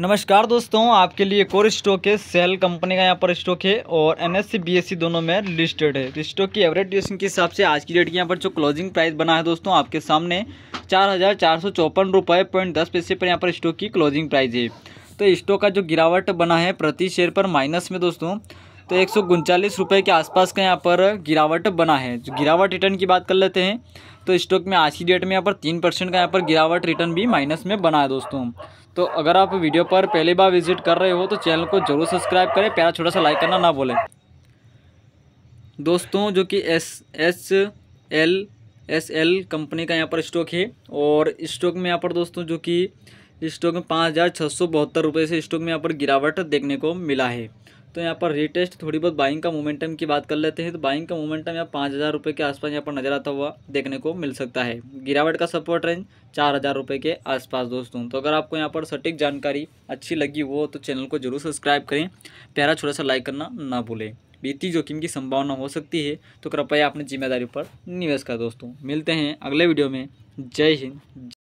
नमस्कार दोस्तों आपके लिए एक और स्टॉक है सेल कंपनी का यहाँ पर स्टॉक है और एन एस सी दोनों में लिस्टेड है तो स्टॉक की एवरेज ड्यूरेशन के हिसाब से आज की डेट की यहाँ पर जो क्लोजिंग प्राइस बना है दोस्तों आपके सामने चार हज़ार चार सौ चौपन रुपये पॉइंट दस पैसे पर यहाँ पर स्टॉक की क्लोजिंग प्राइस है तो स्टॉक का जो गिरावट बना है प्रति शेयर पर माइनस में दोस्तों तो एक सौ रुपये के आसपास का यहाँ पर गिरावट बना है जो गिरावट रिटर्न की बात कर लेते हैं तो स्टॉक में आज की डेट में यहाँ पर तीन परसेंट का यहाँ पर गिरावट रिटर्न भी माइनस में बना है दोस्तों तो अगर आप वीडियो पर पहली बार विजिट कर रहे हो तो चैनल को जरूर सब्सक्राइब करें प्यारा छोटा सा लाइक करना ना भूलें दोस्तों जो कि S S L S L company का यहाँ पर स्टॉक है और स्टॉक में यहाँ पर दोस्तों जो कि स्टॉक में पाँच हज़ार छः सौ बहत्तर रुपये से स्टॉक में यहाँ पर गिरावट देखने को मिला है तो यहाँ पर रिटेस्ट थोड़ी बहुत बाइंग का मोमेंटम की बात कर लेते हैं तो बाइंग का मोमेंटम यहाँ पाँच हज़ार रुपये के आसपास यहाँ पर नज़र आता हुआ देखने को मिल सकता है गिरावट का सपोर्ट रेंज चार हज़ार रुपये के आसपास दोस्तों तो अगर आपको यहाँ पर सटीक जानकारी अच्छी लगी हो तो चैनल को जरूर सब्सक्राइब करें प्यारा छोटा सा लाइक करना ना भूलें बीती जोखिम की संभावना हो सकती है तो कृपया अपनी जिम्मेदारी पर निवेश कर दोस्तों मिलते हैं अगले वीडियो में जय हिंद